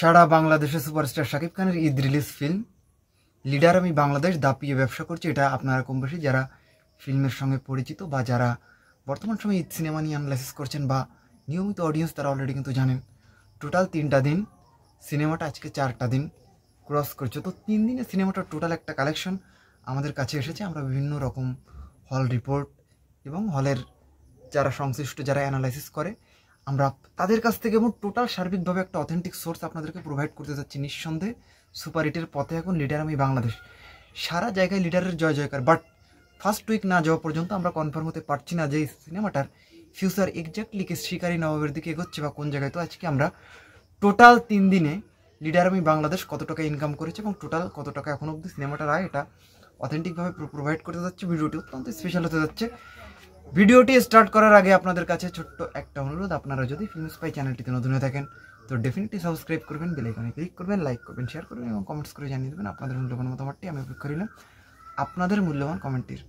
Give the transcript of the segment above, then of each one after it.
ছাড়া বাংলাদেশে সুপারস্টার শাকিব খানের ঈদ রিলিজ ফিল্ম লিডার আমি বাংলাদেশ দাপিয়ে ব্যবসা করছি এটা আপনারা কম বেশি যারা ফিল্মের সঙ্গে পরিচিত বা যারা বর্তমান সময়ে ঈদ সিনেমা নিয়ে অ্যানালাইসিস করছেন বা নিয়মিত অডিয়েন্স তারা অলরেডি কিন্তু জানেন টোটাল তিনটা দিন সিনেমাটা আজকে চারটা দিন ক্রস করছে তো তিন দিনে সিনেমাটার টোটাল একটা কালেকশন আমাদের কাছে এসেছে আমরা বিভিন্ন রকম হল রিপোর্ট এবং হলের যারা সংশ্লিষ্ট যারা অ্যানালাইসিস করে আমরা তাদের কাছ থেকে এবং টোটাল সার্বিকভাবে একটা অথেন্টিক সোর্স আপনাদেরকে প্রোভাইড করতে যাচ্ছি নিঃসন্দেহে সুপার হিটের পথে এখন লিডার আমি বাংলাদেশ সারা জায়গায় লিডারের জয় জয়কার বাট ফার্স্ট উইক না যাওয়া পর্যন্ত আমরা কনফার্ম হতে পারছি না যে এই সিনেমাটার ফিউচার এক্স্যাক্টলি কে শিকারী নবাবের দিকে এগোচ্ছে বা কোন জায়গায় তো আজকে আমরা টোটাল তিন দিনে লিডার আমি বাংলাদেশ কত টাকা ইনকাম করেছে এবং টোটাল কত টাকা এখন অবধি সিনেমাটার আয় এটা অথেন্টিকভাবে প্রোভাইড করতে যাচ্ছে ভিডিওটি অত্যন্ত স্পেশাল হতে যাচ্ছে ভিডিওটি স্টার্ট করার আগে আপনাদের কাছে ছোট্ট একটা অনুরোধ আপনারা যদি ফিল্ম স্পাই চ্যানেলটিতে নতুন হয়ে থাকেন তো ডেফিনেটলি সাবস্ক্রাইব করবেন বেলাইকনে ক্লিক করবেন লাইক করবেন শেয়ার করবেন এবং কমেন্টস করে জানিয়ে দেবেন আপনাদের মূল্যবান মতামতটি আমি অপেক্ষা করিলাম আপনাদের মূল্যবান কমেন্টটির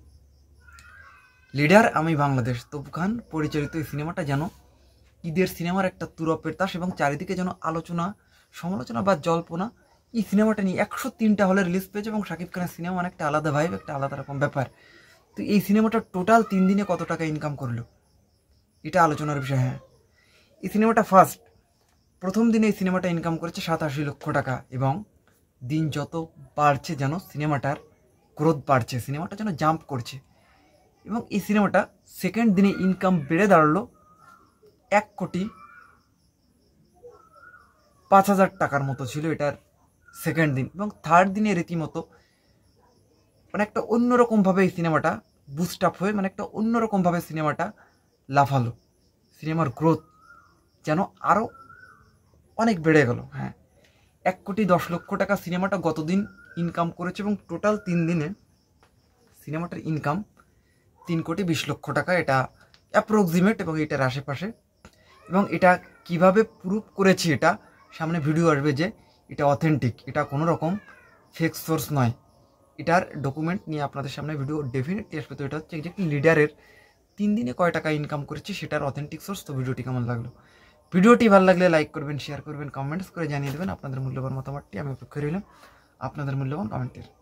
লিডার আমি বাংলাদেশ তোপ খান পরিচালিত এই সিনেমাটা যেন ঈদের সিনেমার একটা তুরপের তাস এবং চারিদিকে যেন আলোচনা সমালোচনা বা জল্পনা এই সিনেমাটা নিয়ে একশো তিনটা হলে রিলিজ পেয়েছে এবং শাকিব খানের সিনেমা অনেকটা আলাদা ভাইব একটা আলাদা রকম ব্যাপার তো এই সিনেমাটা টোটাল তিন দিনে কত টাকা ইনকাম করলো এটা আলোচনার বিষয় হ্যাঁ এই সিনেমাটা ফার্স্ট প্রথম দিনে এই সিনেমাটা ইনকাম করেছে সাতাশি লক্ষ টাকা এবং দিন যত বাড়ছে যেন সিনেমাটার গ্রোথ বাড়ছে সিনেমাটা যেন জাম্প করছে এবং এই সিনেমাটা সেকেন্ড দিনে ইনকাম বেড়ে দাঁড়ালো এক কোটি পাঁচ হাজার টাকার মতো ছিল এটার সেকেন্ড দিন এবং থার্ড দিনে রীতিমতো মানে একটা অন্যরকমভাবে এই সিনেমাটা বুস্ট আপ হয়ে মানে একটা অন্যরকমভাবে সিনেমাটা লাফালো সিনেমার গ্রোথ যেন আরও অনেক বেড়ে গেল হ্যাঁ এক কোটি দশ লক্ষ টাকা সিনেমাটা গতদিন ইনকাম করেছে এবং টোটাল তিন দিনে সিনেমাটার ইনকাম তিন কোটি বিশ লক্ষ টাকা এটা অ্যাপ্রক্সিমেট এবং এটার আশেপাশে এবং এটা কিভাবে প্রুভ করেছি এটা সামনে ভিডিও আসবে যে এটা অথেন্টিক এটা কোনো রকম ফেক সোর্স নয় এটার ডকুমেন্ট নিয়ে আপনাদের সামনে ভিডিও ডেফিনেটলি আসবে তো এটা হচ্ছে যে লিডারের তিন দিনে কয় টাকা ইনকাম করেছে সেটার অথেন্টিক সোর্স তো ভিডিওটি কেমন লাগলো ভিডিওটি ভালো লাগলে লাইক করবেন শেয়ার করবেন কমেন্টস করে জানিয়ে দেবেন আপনাদের মূল্যবান মতামতটি আমি অপেক্ষা রইলাম আপনাদের মূল্যবান কমেন্টের